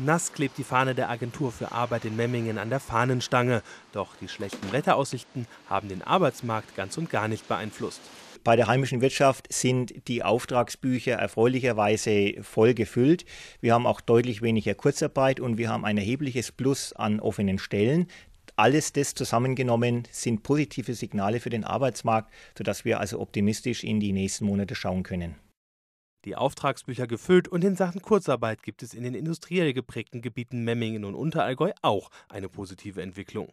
Nass klebt die Fahne der Agentur für Arbeit in Memmingen an der Fahnenstange. Doch die schlechten Wetteraussichten haben den Arbeitsmarkt ganz und gar nicht beeinflusst. Bei der heimischen Wirtschaft sind die Auftragsbücher erfreulicherweise voll gefüllt. Wir haben auch deutlich weniger Kurzarbeit und wir haben ein erhebliches Plus an offenen Stellen. Alles das zusammengenommen sind positive Signale für den Arbeitsmarkt, sodass wir also optimistisch in die nächsten Monate schauen können die Auftragsbücher gefüllt und in Sachen Kurzarbeit gibt es in den industriell geprägten Gebieten Memmingen und Unterallgäu auch eine positive Entwicklung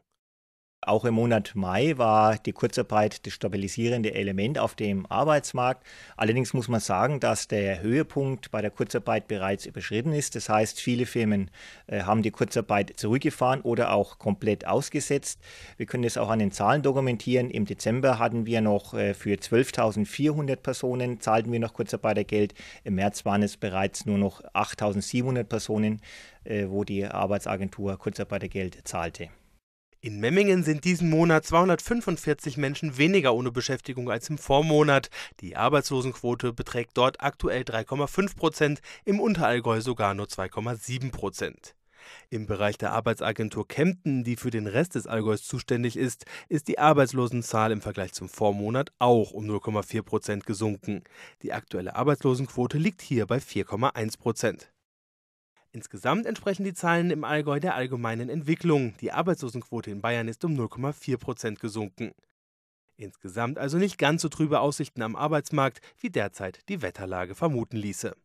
auch im Monat Mai war die Kurzarbeit das stabilisierende Element auf dem Arbeitsmarkt. Allerdings muss man sagen, dass der Höhepunkt bei der Kurzarbeit bereits überschritten ist. Das heißt, viele Firmen äh, haben die Kurzarbeit zurückgefahren oder auch komplett ausgesetzt. Wir können das auch an den Zahlen dokumentieren. Im Dezember hatten wir noch äh, für 12.400 Personen zahlten wir noch Kurzarbeitergeld. Im März waren es bereits nur noch 8.700 Personen, äh, wo die Arbeitsagentur Kurzarbeitergeld zahlte. In Memmingen sind diesen Monat 245 Menschen weniger ohne Beschäftigung als im Vormonat. Die Arbeitslosenquote beträgt dort aktuell 3,5 Prozent, im Unterallgäu sogar nur 2,7 Prozent. Im Bereich der Arbeitsagentur Kempten, die für den Rest des Allgäus zuständig ist, ist die Arbeitslosenzahl im Vergleich zum Vormonat auch um 0,4 Prozent gesunken. Die aktuelle Arbeitslosenquote liegt hier bei 4,1 Prozent. Insgesamt entsprechen die Zahlen im Allgäu der allgemeinen Entwicklung. Die Arbeitslosenquote in Bayern ist um 0,4 Prozent gesunken. Insgesamt also nicht ganz so trübe Aussichten am Arbeitsmarkt, wie derzeit die Wetterlage vermuten ließe.